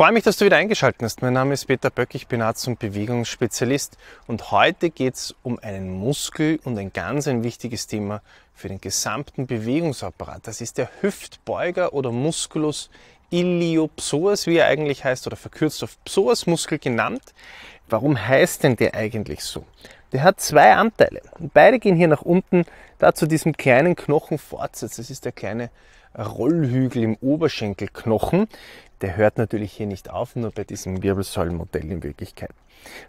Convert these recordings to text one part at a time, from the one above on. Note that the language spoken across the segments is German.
freue mich, dass du wieder eingeschaltet hast. Mein Name ist Peter Böck, ich bin Arzt und Bewegungsspezialist und heute geht es um einen Muskel und ein ganz ein wichtiges Thema für den gesamten Bewegungsapparat. Das ist der Hüftbeuger oder Musculus iliopsoas, wie er eigentlich heißt, oder verkürzt auf Psoasmuskel genannt. Warum heißt denn der eigentlich so? Der hat zwei Anteile. beide gehen hier nach unten, da zu diesem kleinen Knochenfortsatz. Das ist der kleine Rollhügel im Oberschenkelknochen der hört natürlich hier nicht auf, nur bei diesem Wirbelsäulenmodell in Wirklichkeit.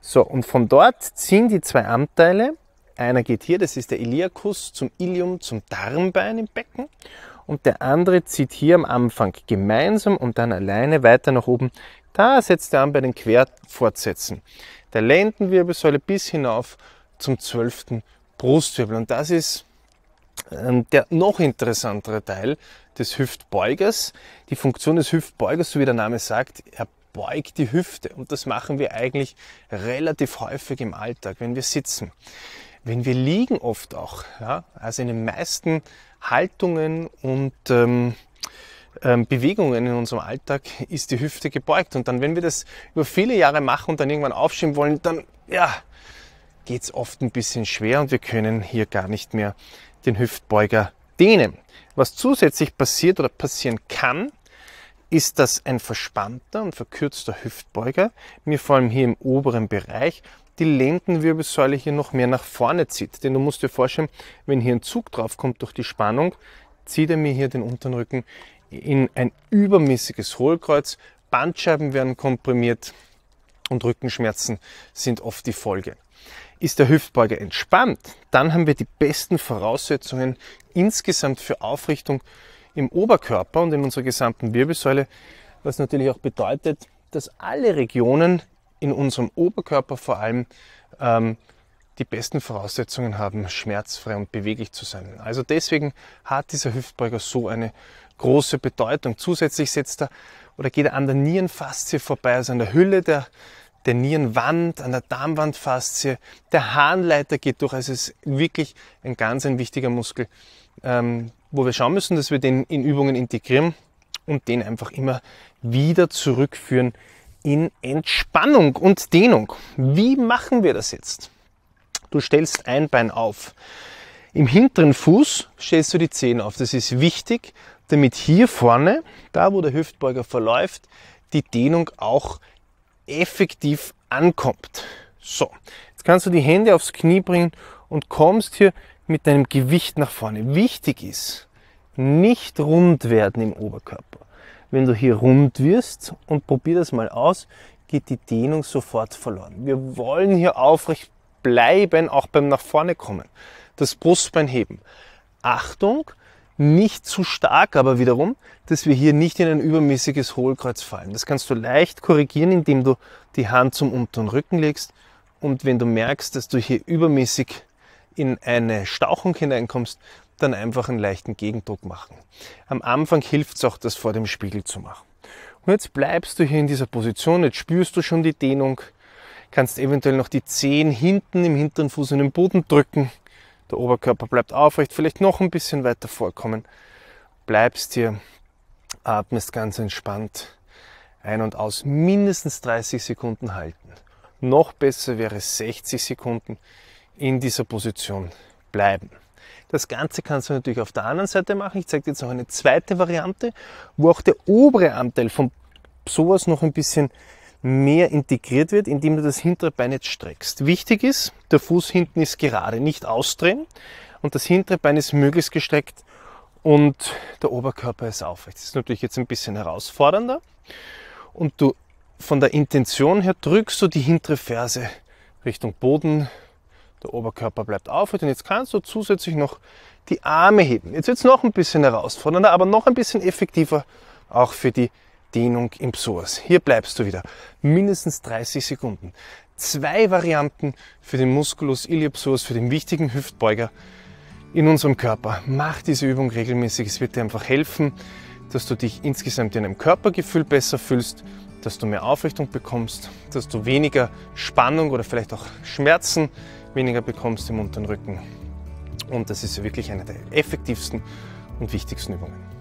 So, und von dort ziehen die zwei Anteile, einer geht hier, das ist der Iliacus zum Ilium, zum Darmbein im Becken und der andere zieht hier am Anfang gemeinsam und dann alleine weiter nach oben. Da setzt er an bei den Querfortsätzen. Der Lendenwirbelsäule bis hinauf zum zwölften Brustwirbel. Und das ist ähm, der noch interessantere Teil des Hüftbeugers. Die Funktion des Hüftbeugers, so wie der Name sagt, er beugt die Hüfte. Und das machen wir eigentlich relativ häufig im Alltag, wenn wir sitzen. Wenn wir liegen oft auch, ja, also in den meisten Haltungen und ähm, ähm, Bewegungen in unserem Alltag ist die Hüfte gebeugt. Und dann, wenn wir das über viele Jahre machen und dann irgendwann aufschieben wollen, dann ja, geht es oft ein bisschen schwer und wir können hier gar nicht mehr den Hüftbeuger dehnen. Was zusätzlich passiert oder passieren kann, ist, dass ein verspannter und verkürzter Hüftbeuger mir vor allem hier im oberen Bereich die Lendenwirbelsäule hier noch mehr nach vorne zieht. Denn du musst dir vorstellen, wenn hier ein Zug draufkommt durch die Spannung, zieht er mir hier den unteren Rücken in ein übermäßiges Hohlkreuz, Bandscheiben werden komprimiert und Rückenschmerzen sind oft die Folge. Ist der Hüftbeuger entspannt, dann haben wir die besten Voraussetzungen insgesamt für Aufrichtung im Oberkörper und in unserer gesamten Wirbelsäule, was natürlich auch bedeutet, dass alle Regionen in unserem Oberkörper vor allem ähm, die besten Voraussetzungen haben, schmerzfrei und beweglich zu sein. Also deswegen hat dieser Hüftbeuger so eine große Bedeutung. Zusätzlich setzt er oder geht er an der Nierenfaszie vorbei, also an der Hülle der der Nierenwand, an der Darmwandfaszie, der Harnleiter geht durch. Also es ist wirklich ein ganz ein wichtiger Muskel, ähm, wo wir schauen müssen, dass wir den in Übungen integrieren und den einfach immer wieder zurückführen in Entspannung und Dehnung. Wie machen wir das jetzt? Du stellst ein Bein auf. Im hinteren Fuß stellst du die Zehen auf. Das ist wichtig, damit hier vorne, da wo der Hüftbeuger verläuft, die Dehnung auch effektiv ankommt. So, jetzt kannst du die Hände aufs Knie bringen und kommst hier mit deinem Gewicht nach vorne. Wichtig ist, nicht rund werden im Oberkörper. Wenn du hier rund wirst und probier das mal aus, geht die Dehnung sofort verloren. Wir wollen hier aufrecht bleiben, auch beim nach vorne kommen. Das Brustbein heben. Achtung, nicht zu stark aber wiederum, dass wir hier nicht in ein übermäßiges Hohlkreuz fallen. Das kannst du leicht korrigieren, indem du die Hand zum unteren Rücken legst und wenn du merkst, dass du hier übermäßig in eine Stauchung hineinkommst, dann einfach einen leichten Gegendruck machen. Am Anfang hilft es auch, das vor dem Spiegel zu machen. Und jetzt bleibst du hier in dieser Position, jetzt spürst du schon die Dehnung, kannst eventuell noch die Zehen hinten im hinteren Fuß in den Boden drücken der Oberkörper bleibt aufrecht, vielleicht noch ein bisschen weiter vorkommen. Bleibst hier, atmest ganz entspannt ein und aus, mindestens 30 Sekunden halten. Noch besser wäre 60 Sekunden in dieser Position bleiben. Das Ganze kannst du natürlich auf der anderen Seite machen. Ich zeige dir jetzt noch eine zweite Variante, wo auch der obere Anteil von sowas noch ein bisschen mehr integriert wird, indem du das hintere Bein jetzt streckst. Wichtig ist, der Fuß hinten ist gerade, nicht ausdrehen und das hintere Bein ist möglichst gestreckt und der Oberkörper ist aufrecht. Das ist natürlich jetzt ein bisschen herausfordernder und du von der Intention her drückst du die hintere Ferse Richtung Boden, der Oberkörper bleibt aufrecht und jetzt kannst du zusätzlich noch die Arme heben. Jetzt wird es noch ein bisschen herausfordernder, aber noch ein bisschen effektiver auch für die Dehnung im Psoas. Hier bleibst du wieder mindestens 30 Sekunden. Zwei Varianten für den Musculus iliopsoas, für den wichtigen Hüftbeuger in unserem Körper. Mach diese Übung regelmäßig. Es wird dir einfach helfen, dass du dich insgesamt in einem Körpergefühl besser fühlst, dass du mehr Aufrichtung bekommst, dass du weniger Spannung oder vielleicht auch Schmerzen weniger bekommst im unteren Rücken. Und das ist wirklich eine der effektivsten und wichtigsten Übungen.